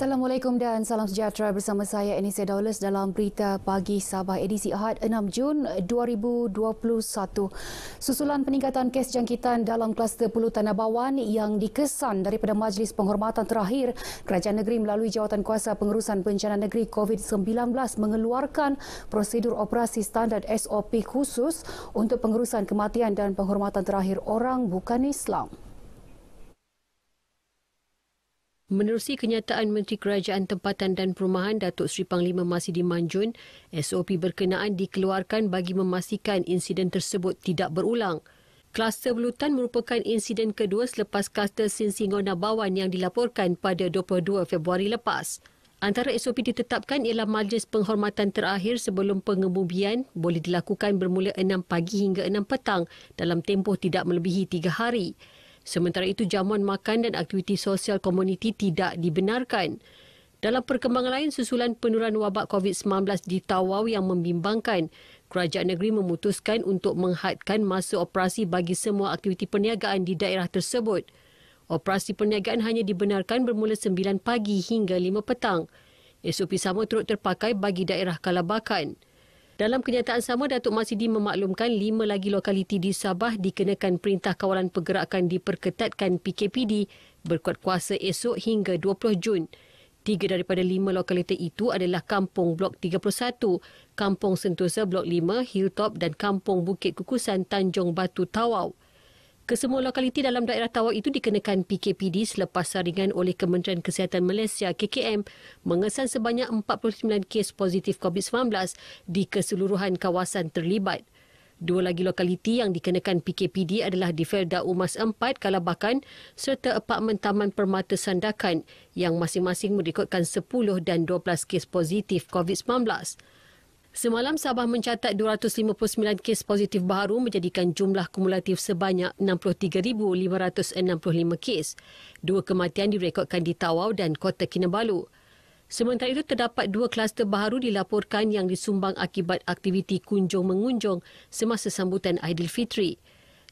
Assalamualaikum dan salam sejahtera bersama saya Enisa Daulas dalam berita pagi Sabah edisi Ahad 6 Jun 2021. Susulan peningkatan kes jangkitan dalam kluster Pulau Tanah Bawan yang dikesan daripada Majlis Penghormatan terakhir, Kerajaan Negeri melalui Jawatan Kuasa Pengurusan Bencana Negeri COVID-19 mengeluarkan prosedur operasi standard SOP khusus untuk pengurusan kematian dan penghormatan terakhir orang bukan Islam. Menerusi kenyataan Menteri Kerajaan Tempatan dan Perumahan Datuk Seri Panglima Masih Dimanjun, SOP berkenaan dikeluarkan bagi memastikan insiden tersebut tidak berulang. Kluster Belutan merupakan insiden kedua selepas kluster Sinsingona Bawan yang dilaporkan pada 22 Februari lepas. Antara SOP ditetapkan ialah majlis penghormatan terakhir sebelum pengemubian boleh dilakukan bermula 6 pagi hingga 6 petang dalam tempoh tidak melebihi 3 hari. Sementara itu, jamuan makan dan aktiviti sosial komuniti tidak dibenarkan. Dalam perkembangan lain, susulan penurunan wabak COVID-19 di Tawau yang membimbangkan, kerajaan negeri memutuskan untuk menghadkan masa operasi bagi semua aktiviti perniagaan di daerah tersebut. Operasi perniagaan hanya dibenarkan bermula 9 pagi hingga 5 petang. SOP sama turut terpakai bagi daerah Kalabakan. Dalam kenyataan sama, Datuk Masidi memaklumkan lima lagi lokaliti di Sabah dikenakan Perintah Kawalan Pergerakan diperketatkan PKPD berkuat kuasa esok hingga 20 Jun. Tiga daripada lima lokaliti itu adalah Kampung Blok 31, Kampung Sentosa Blok 5, Hilltop dan Kampung Bukit Kukusan Tanjung Batu Tawau. Kesemua lokaliti dalam daerah Tawau itu dikenakan PKPD selepas saringan oleh Kementerian Kesihatan Malaysia KKM mengesan sebanyak 49 kes positif COVID-19 di keseluruhan kawasan terlibat. Dua lagi lokaliti yang dikenakan PKPD adalah di Felda Umas 4, Kalabakan serta Apartmen Taman Permata Sandakan yang masing-masing merekodkan 10 dan 12 kes positif COVID-19. Semalam Sabah mencatat 259 kes positif baru menjadikan jumlah kumulatif sebanyak 63,565 kes. Dua kematian direkodkan di Tawau dan Kota Kinabalu. Sementara itu terdapat dua kluster baru dilaporkan yang disumbang akibat aktiviti kunjung-mengunjung semasa sambutan Aidilfitri. Fitri.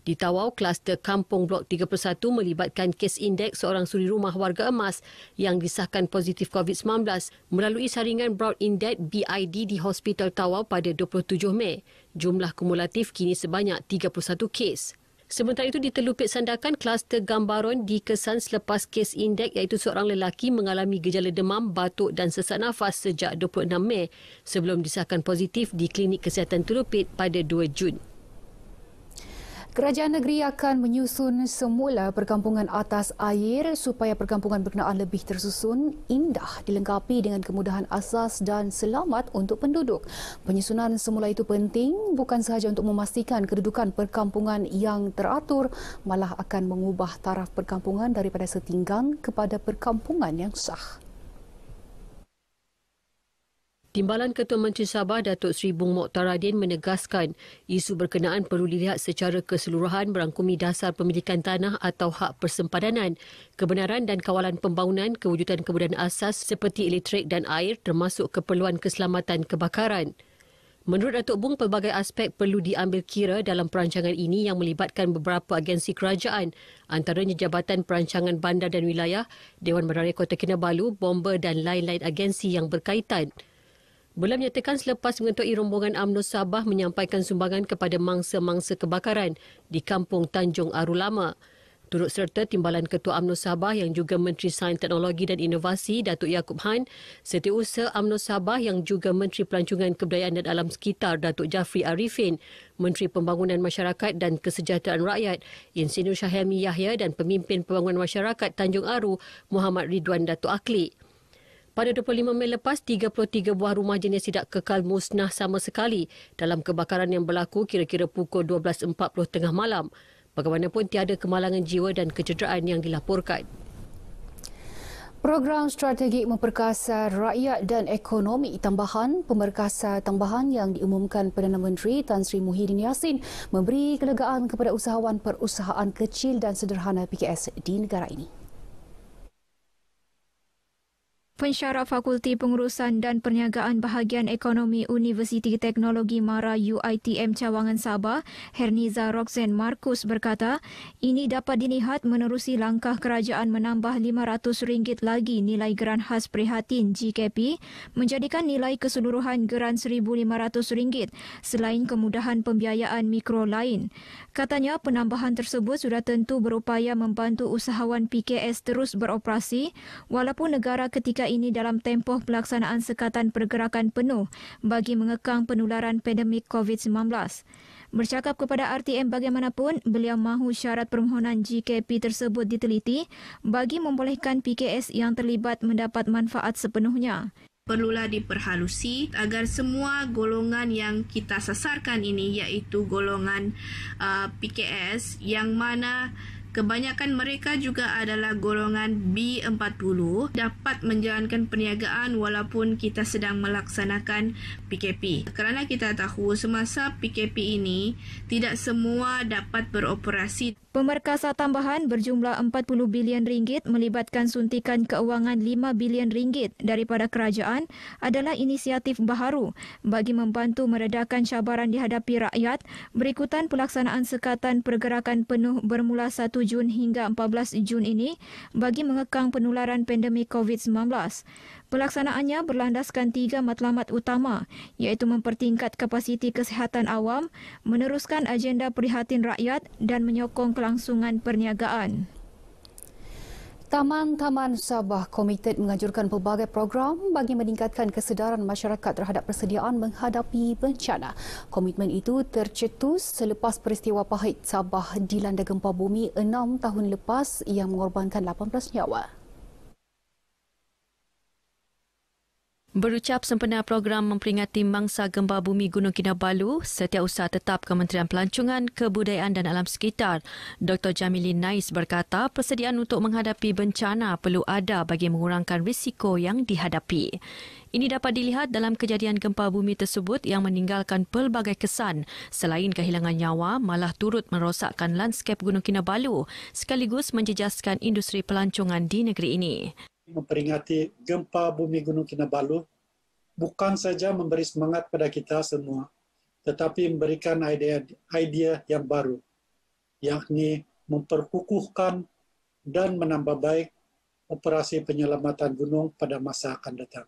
Di Tawau, kluster Kampung Blok 31 melibatkan kes indeks seorang suri rumah warga emas yang disahkan positif COVID-19 melalui saringan Broad Index BID di Hospital Tawau pada 27 Mei. Jumlah kumulatif kini sebanyak 31 kes. Sementara itu di Telupit Sandakan, kluster Gambaron dikesan selepas kes indeks iaitu seorang lelaki mengalami gejala demam, batuk dan sesak nafas sejak 26 Mei sebelum disahkan positif di Klinik Kesihatan Telupit pada 2 Jun. Kerajaan negeri akan menyusun semula perkampungan atas air supaya perkampungan berkenaan lebih tersusun, indah, dilengkapi dengan kemudahan asas dan selamat untuk penduduk. Penyusunan semula itu penting bukan sahaja untuk memastikan kedudukan perkampungan yang teratur, malah akan mengubah taraf perkampungan daripada setinggang kepada perkampungan yang sah. Timbalan Ketua Menteri Sabah Datuk Seri Bung Mokhtaradin menegaskan isu berkenaan perlu dilihat secara keseluruhan merangkumi dasar pemilikan tanah atau hak persempadanan, kebenaran dan kawalan pembangunan, kewujudan kemudahan asas seperti elektrik dan air termasuk keperluan keselamatan kebakaran. Menurut Datuk Bung, pelbagai aspek perlu diambil kira dalam perancangan ini yang melibatkan beberapa agensi kerajaan, antaranya Jabatan Perancangan Bandar dan Wilayah, Dewan Menteri Kota Kinabalu, Bomber dan lain-lain agensi yang berkaitan. Bula menyatakan selepas mengetuai rombongan UMNO Sabah menyampaikan sumbangan kepada mangsa-mangsa kebakaran di kampung Tanjung Arulama. Turut serta Timbalan Ketua UMNO Sabah yang juga Menteri Sains Teknologi dan Inovasi Datuk Yaakob Han, Setiausaha UMNO Sabah yang juga Menteri Pelancongan Kebudayaan dan Alam Sekitar Datuk Jafri Arifin, Menteri Pembangunan Masyarakat dan Kesejahteraan Rakyat Insinyur Syahmi Yahya dan Pemimpin Pembangunan Masyarakat Tanjung Aru Muhammad Ridwan Datuk Akli. Pada 25 Mei lepas, 33 buah rumah jenis tidak kekal musnah sama sekali dalam kebakaran yang berlaku kira-kira pukul 12.40 tengah malam. Bagaimanapun, tiada kemalangan jiwa dan kecederaan yang dilaporkan. Program strategik memperkasa rakyat dan ekonomi tambahan, pemerkasa tambahan yang diumumkan Perdana Menteri Tan Sri Muhyiddin Yassin memberi kelegaan kepada usahawan perusahaan kecil dan sederhana PKS di negara ini. Pensyarah Fakulti Pengurusan dan Perniagaan Bahagian Ekonomi Universiti Teknologi Mara UITM Cawangan Sabah, Herniza Roxen Markus berkata, ini dapat dilihat menerusi langkah kerajaan menambah RM500 lagi nilai geran khas prihatin GKP menjadikan nilai keseluruhan geran RM1,500 selain kemudahan pembiayaan mikro lain. Katanya penambahan tersebut sudah tentu berupaya membantu usahawan PKS terus beroperasi walaupun negara ketika ini dalam tempoh pelaksanaan sekatan pergerakan penuh bagi mengekang penularan pandemik COVID-19. Bercakap kepada RTM bagaimanapun, beliau mahu syarat permohonan GKP tersebut diteliti bagi membolehkan PKS yang terlibat mendapat manfaat sepenuhnya perlulah diperhalusi agar semua golongan yang kita sasarkan ini iaitu golongan uh, PKS yang mana Kebanyakan mereka juga adalah golongan B40 dapat menjalankan perniagaan walaupun kita sedang melaksanakan PKP. Kerana kita tahu semasa PKP ini tidak semua dapat beroperasi. Pemerkasa tambahan berjumlah 40 bilion ringgit melibatkan suntikan keuangan 5 bilion ringgit daripada kerajaan adalah inisiatif baharu bagi membantu meredakan cabaran dihadapi rakyat berikutan pelaksanaan sekatan pergerakan penuh bermula 1 Jun hingga 14 Jun ini bagi mengekang penularan pandemik COVID-19. Pelaksanaannya berlandaskan tiga matlamat utama iaitu mempertingkat kapasiti kesihatan awam, meneruskan agenda prihatin rakyat dan menyokong kelangsungan perniagaan. Taman-Taman Sabah Komited menganjurkan pelbagai program bagi meningkatkan kesedaran masyarakat terhadap persediaan menghadapi bencana. Komitmen itu tercetus selepas peristiwa pahit Sabah dilanda gempa bumi enam tahun lepas yang mengorbankan 18 nyawa. Berucap sempena program memperingati mangsa gempa bumi Gunung Kinabalu, setiausaha tetap Kementerian Pelancongan, Kebudayaan dan Alam Sekitar, Dr. Jamili Nais berkata persediaan untuk menghadapi bencana perlu ada bagi mengurangkan risiko yang dihadapi. Ini dapat dilihat dalam kejadian gempa bumi tersebut yang meninggalkan pelbagai kesan selain kehilangan nyawa malah turut merosakkan lanskap Gunung Kinabalu sekaligus menjejaskan industri pelancongan di negeri ini memperingati gempa bumi Gunung Kinabalu bukan saja memberi semangat pada kita semua, tetapi memberikan idea-idea yang baru, yakni memperkukuhkan dan menambah baik operasi penyelamatan gunung pada masa akan datang.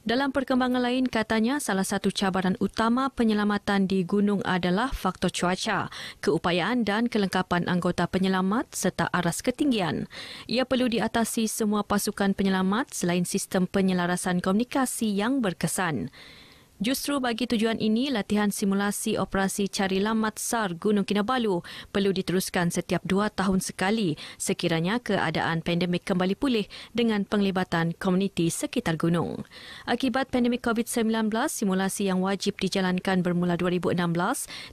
Dalam perkembangan lain, katanya salah satu cabaran utama penyelamatan di gunung adalah faktor cuaca, keupayaan dan kelengkapan anggota penyelamat serta aras ketinggian. Ia perlu diatasi semua pasukan penyelamat selain sistem penyelarasan komunikasi yang berkesan. Justru bagi tujuan ini, latihan simulasi operasi cari lamat SAR Gunung Kinabalu perlu diteruskan setiap dua tahun sekali sekiranya keadaan pandemik kembali pulih dengan penglibatan komuniti sekitar gunung. Akibat pandemik COVID-19, simulasi yang wajib dijalankan bermula 2016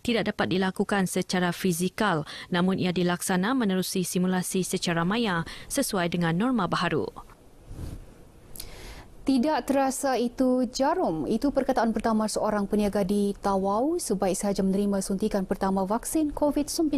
tidak dapat dilakukan secara fizikal namun ia dilaksana menerusi simulasi secara maya sesuai dengan norma baharu. Tidak terasa itu jarum. Itu perkataan pertama seorang peniaga di Tawau sebaik sahaja menerima suntikan pertama vaksin COVID-19.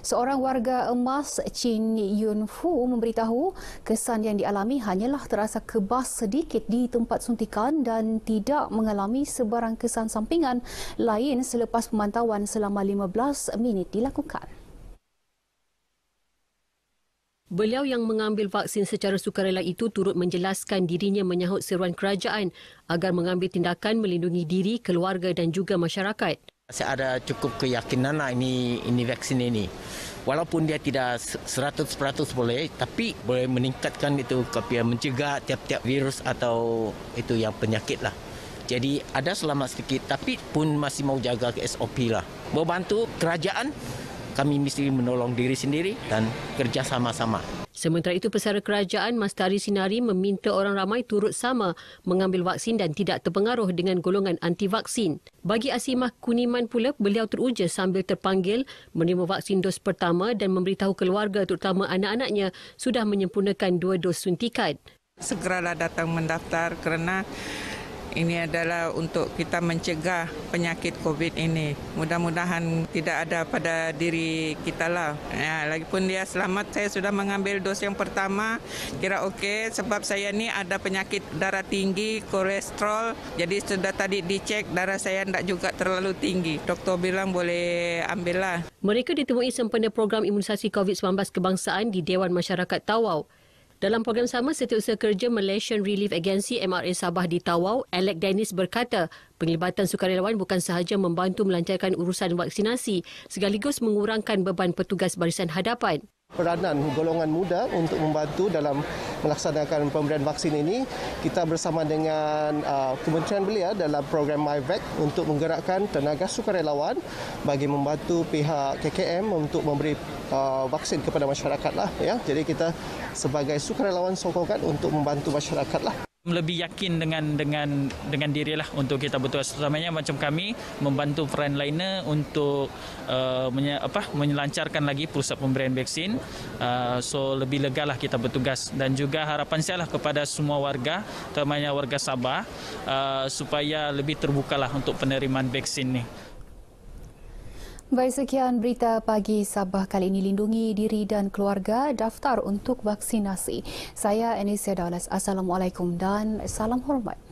Seorang warga emas Chin Yun Fu memberitahu kesan yang dialami hanyalah terasa kebas sedikit di tempat suntikan dan tidak mengalami sebarang kesan sampingan lain selepas pemantauan selama 15 minit dilakukan. Beliau yang mengambil vaksin secara sukarela itu turut menjelaskan dirinya menyahut seruan kerajaan agar mengambil tindakan melindungi diri, keluarga dan juga masyarakat. Saya ada cukup keyakinan lah ini, ini vaksin ini. Walaupun dia tidak 100% boleh, tapi boleh meningkatkan itu kopi mencegah tiap-tiap virus atau itu yang penyakit lah. Jadi ada selamat sedikit, tapi pun masih mau jaga ke SOP lah. bantu kerajaan, kami mesti menolong diri sendiri dan kerja sama-sama. Sementara itu, pesara kerajaan Mastari Sinari meminta orang ramai turut sama mengambil vaksin dan tidak terpengaruh dengan golongan anti-vaksin. Bagi Asimah Kuniman pula, beliau teruja sambil terpanggil menerima vaksin dos pertama dan memberitahu keluarga terutama anak-anaknya sudah menyempurnakan dua dos suntikan. Segeralah datang mendaftar kerana ini adalah untuk kita mencegah penyakit COVID ini. Mudah-mudahan tidak ada pada diri kita lah. Ya, lagipun dia selamat, saya sudah mengambil dos yang pertama. Kira okey sebab saya ni ada penyakit darah tinggi, kolesterol. Jadi sudah tadi dicek darah saya tidak juga terlalu tinggi. Doktor bilang boleh ambillah. Mereka ditemui sempena program imunisasi COVID-19 kebangsaan di Dewan Masyarakat Tawau. Dalam program sama, Setiausaha Kerja Malaysian Relief Agency MRA Sabah di Tawau, Alec Dennis berkata, penglibatan sukarelawan bukan sahaja membantu melancarkan urusan vaksinasi, sekaligus mengurangkan beban petugas barisan hadapan peranan golongan muda untuk membantu dalam melaksanakan pemberian vaksin ini. Kita bersama dengan uh, Kementerian Belia dalam program MyVac e untuk menggerakkan tenaga sukarelawan bagi membantu pihak KKM untuk memberi uh, vaksin kepada masyarakat. ya. Jadi kita sebagai sukarelawan sokongan untuk membantu masyarakat lebih yakin dengan dengan dengan dirilah untuk kita bertugas terutamanya macam kami membantu frontliner untuk uh, menye, apa menyelancarkan lagi pusat pemberian vaksin uh, so lebih legalah kita bertugas dan juga harapan saya lah kepada semua warga terutamanya warga Sabah uh, supaya lebih terbukalah untuk penerimaan vaksin ni Baik, sekian berita pagi Sabah kali ini. Lindungi diri dan keluarga daftar untuk vaksinasi. Saya Enisia Dallas. Assalamualaikum dan salam hormat.